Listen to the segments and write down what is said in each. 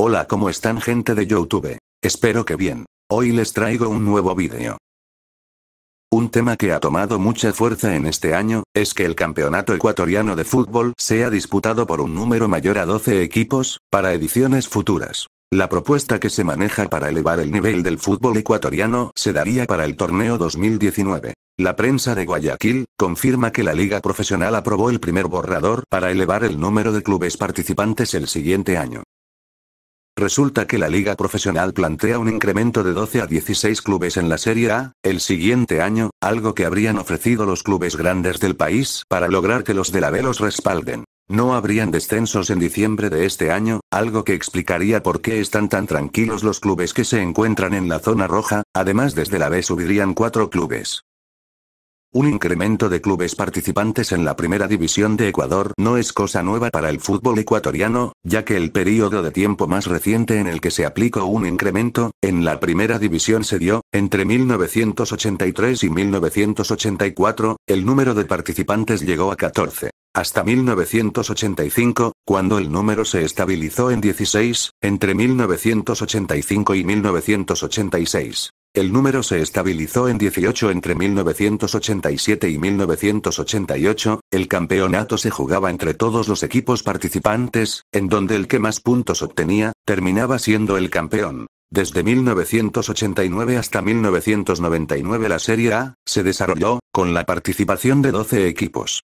Hola ¿cómo están gente de Youtube? Espero que bien. Hoy les traigo un nuevo vídeo. Un tema que ha tomado mucha fuerza en este año, es que el campeonato ecuatoriano de fútbol sea disputado por un número mayor a 12 equipos, para ediciones futuras. La propuesta que se maneja para elevar el nivel del fútbol ecuatoriano se daría para el torneo 2019. La prensa de Guayaquil confirma que la liga profesional aprobó el primer borrador para elevar el número de clubes participantes el siguiente año. Resulta que la liga profesional plantea un incremento de 12 a 16 clubes en la Serie A, el siguiente año, algo que habrían ofrecido los clubes grandes del país para lograr que los de la B los respalden. No habrían descensos en diciembre de este año, algo que explicaría por qué están tan tranquilos los clubes que se encuentran en la zona roja, además desde la B subirían cuatro clubes. Un incremento de clubes participantes en la Primera División de Ecuador no es cosa nueva para el fútbol ecuatoriano, ya que el periodo de tiempo más reciente en el que se aplicó un incremento, en la Primera División se dio, entre 1983 y 1984, el número de participantes llegó a 14 hasta 1985, cuando el número se estabilizó en 16, entre 1985 y 1986. El número se estabilizó en 18 entre 1987 y 1988, el campeonato se jugaba entre todos los equipos participantes, en donde el que más puntos obtenía, terminaba siendo el campeón. Desde 1989 hasta 1999 la Serie A, se desarrolló, con la participación de 12 equipos.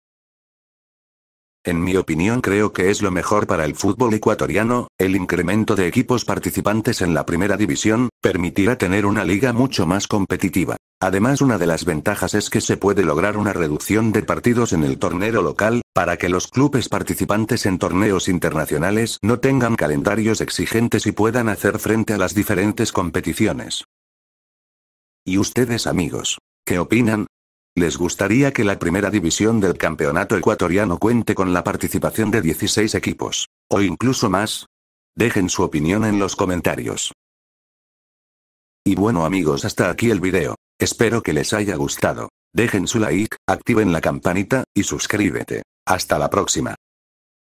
En mi opinión creo que es lo mejor para el fútbol ecuatoriano, el incremento de equipos participantes en la primera división, permitirá tener una liga mucho más competitiva. Además una de las ventajas es que se puede lograr una reducción de partidos en el torneo local, para que los clubes participantes en torneos internacionales no tengan calendarios exigentes y puedan hacer frente a las diferentes competiciones. ¿Y ustedes amigos? ¿Qué opinan? Les gustaría que la primera división del campeonato ecuatoriano cuente con la participación de 16 equipos. O incluso más. Dejen su opinión en los comentarios. Y bueno amigos hasta aquí el video. Espero que les haya gustado. Dejen su like, activen la campanita, y suscríbete. Hasta la próxima.